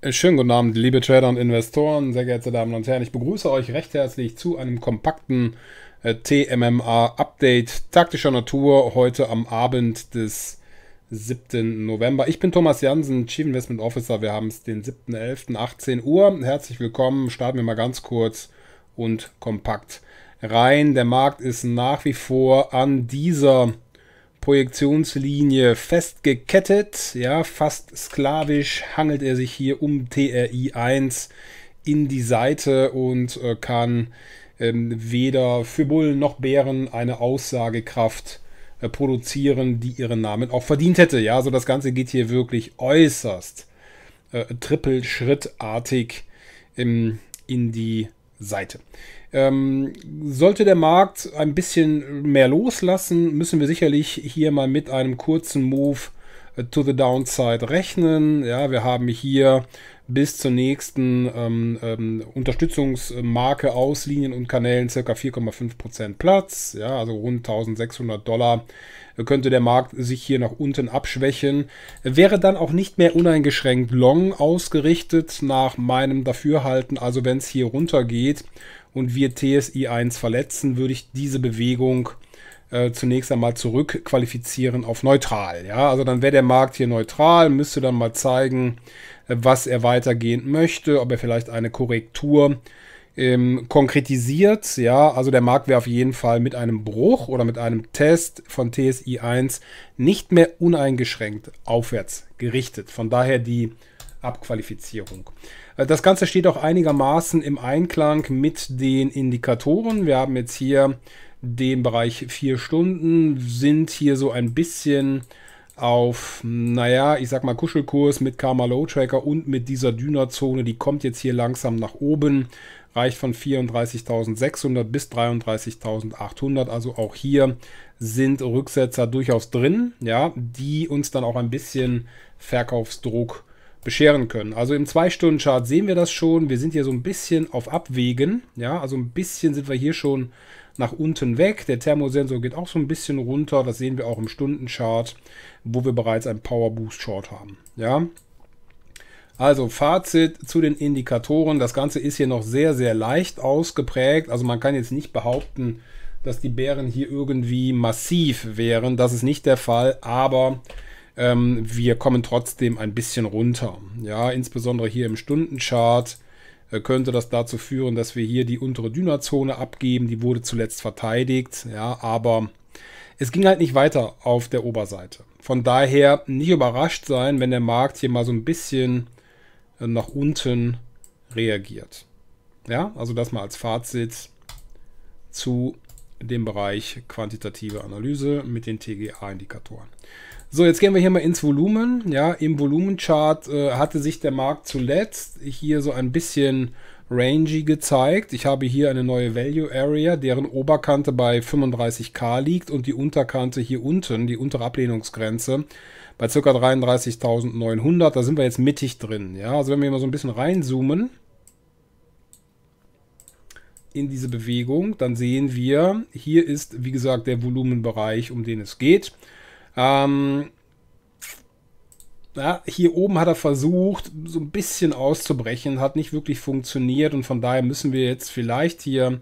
Äh, schönen guten Abend, liebe Trader und Investoren, sehr geehrte Damen und Herren. Ich begrüße euch recht herzlich zu einem kompakten äh, TMMA-Update taktischer Natur heute am Abend des 7. November. Ich bin Thomas Jansen, Chief Investment Officer. Wir haben es den 7.11., 18 Uhr. Herzlich willkommen. Starten wir mal ganz kurz und kompakt rein. Der Markt ist nach wie vor an dieser Projektionslinie festgekettet. Ja, fast sklavisch hangelt er sich hier um TRI 1 in die Seite und äh, kann ähm, weder für Bullen noch Bären eine Aussagekraft äh, produzieren, die ihren Namen auch verdient hätte. Ja, also das Ganze geht hier wirklich äußerst äh, trippelschrittartig ähm, in die Seite. Ähm, sollte der Markt ein bisschen mehr loslassen, müssen wir sicherlich hier mal mit einem kurzen Move äh, to the downside rechnen. Ja, wir haben hier bis zur nächsten ähm, ähm, Unterstützungsmarke aus Linien und Kanälen circa 4,5% Platz. Ja, also rund 1600 Dollar könnte der Markt sich hier nach unten abschwächen. Wäre dann auch nicht mehr uneingeschränkt long ausgerichtet nach meinem Dafürhalten. Also wenn es hier runtergeht und wir TSI 1 verletzen, würde ich diese Bewegung äh, zunächst einmal zurückqualifizieren auf neutral. Ja, also dann wäre der Markt hier neutral, müsste dann mal zeigen, äh, was er weitergehend möchte, ob er vielleicht eine Korrektur ähm, konkretisiert. Ja, also der Markt wäre auf jeden Fall mit einem Bruch oder mit einem Test von TSI 1 nicht mehr uneingeschränkt aufwärts gerichtet. Von daher die Abqualifizierung. Äh, das Ganze steht auch einigermaßen im Einklang mit den Indikatoren. Wir haben jetzt hier dem Bereich 4 Stunden, sind hier so ein bisschen auf, naja, ich sag mal Kuschelkurs mit Karma Low Tracker und mit dieser Dünerzone, die kommt jetzt hier langsam nach oben, reicht von 34.600 bis 33.800, also auch hier sind Rücksetzer durchaus drin, ja, die uns dann auch ein bisschen Verkaufsdruck bescheren können. Also im 2-Stunden-Chart sehen wir das schon, wir sind hier so ein bisschen auf Abwägen, ja, also ein bisschen sind wir hier schon nach unten weg. Der Thermosensor geht auch so ein bisschen runter. Das sehen wir auch im Stundenchart, wo wir bereits einen Power Boost Short haben. Ja. Also Fazit zu den Indikatoren. Das Ganze ist hier noch sehr, sehr leicht ausgeprägt. Also man kann jetzt nicht behaupten, dass die Bären hier irgendwie massiv wären. Das ist nicht der Fall, aber ähm, wir kommen trotzdem ein bisschen runter. Ja, insbesondere hier im Stundenchart äh, könnte das dazu führen, dass wir hier die untere Dynazone abgeben. Die wurde zuletzt verteidigt, ja, aber es ging halt nicht weiter auf der Oberseite. Von daher nicht überrascht sein, wenn der Markt hier mal so ein bisschen äh, nach unten reagiert. Ja, also das mal als Fazit zu dem Bereich quantitative Analyse mit den TGA-Indikatoren. So, jetzt gehen wir hier mal ins Volumen. Ja, im Volumenchart äh, hatte sich der Markt zuletzt hier so ein bisschen rangy gezeigt. Ich habe hier eine neue Value Area, deren Oberkante bei 35k liegt und die Unterkante hier unten, die untere Ablehnungsgrenze, bei ca. 33.900. Da sind wir jetzt mittig drin. Ja, also wenn wir mal so ein bisschen reinzoomen in diese Bewegung, dann sehen wir, hier ist, wie gesagt, der Volumenbereich, um den es geht. Ähm, ja, hier oben hat er versucht, so ein bisschen auszubrechen, hat nicht wirklich funktioniert und von daher müssen wir jetzt vielleicht hier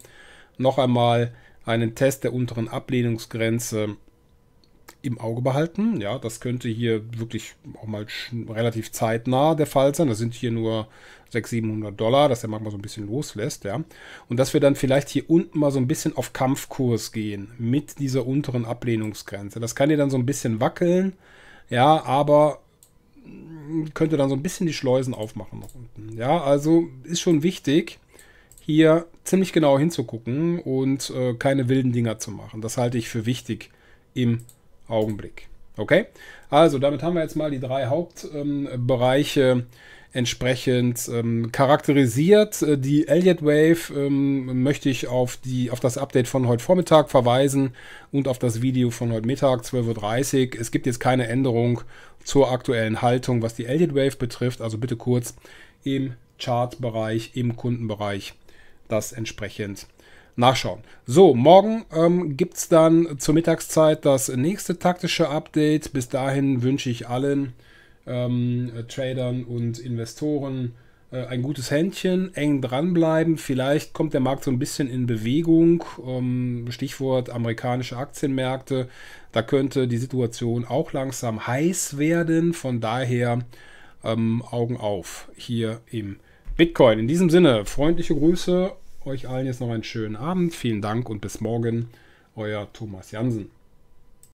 noch einmal einen Test der unteren Ablehnungsgrenze im Auge behalten. Ja, das könnte hier wirklich auch mal relativ zeitnah der Fall sein. Das sind hier nur 600, 700 Dollar, dass der Markt mal so ein bisschen loslässt. Ja, und dass wir dann vielleicht hier unten mal so ein bisschen auf Kampfkurs gehen mit dieser unteren Ablehnungsgrenze. Das kann hier dann so ein bisschen wackeln. Ja, aber könnte dann so ein bisschen die Schleusen aufmachen nach unten. Ja, also ist schon wichtig, hier ziemlich genau hinzugucken und äh, keine wilden Dinger zu machen. Das halte ich für wichtig im Augenblick. Okay? Also, damit haben wir jetzt mal die drei Hauptbereiche ähm, entsprechend ähm, charakterisiert. Äh, die Elliott Wave ähm, möchte ich auf, die, auf das Update von heute Vormittag verweisen und auf das Video von heute Mittag, 12.30 Uhr. Es gibt jetzt keine Änderung zur aktuellen Haltung, was die Elliott Wave betrifft. Also bitte kurz im Chartbereich, im Kundenbereich das entsprechend nachschauen. So, morgen ähm, gibt es dann zur Mittagszeit das nächste taktische Update. Bis dahin wünsche ich allen ähm, äh, Tradern und Investoren äh, ein gutes Händchen, eng dranbleiben. Vielleicht kommt der Markt so ein bisschen in Bewegung. Ähm, Stichwort amerikanische Aktienmärkte. Da könnte die Situation auch langsam heiß werden. Von daher ähm, Augen auf hier im Bitcoin. In diesem Sinne, freundliche Grüße euch allen jetzt noch einen schönen Abend. Vielen Dank und bis morgen. Euer Thomas Jansen.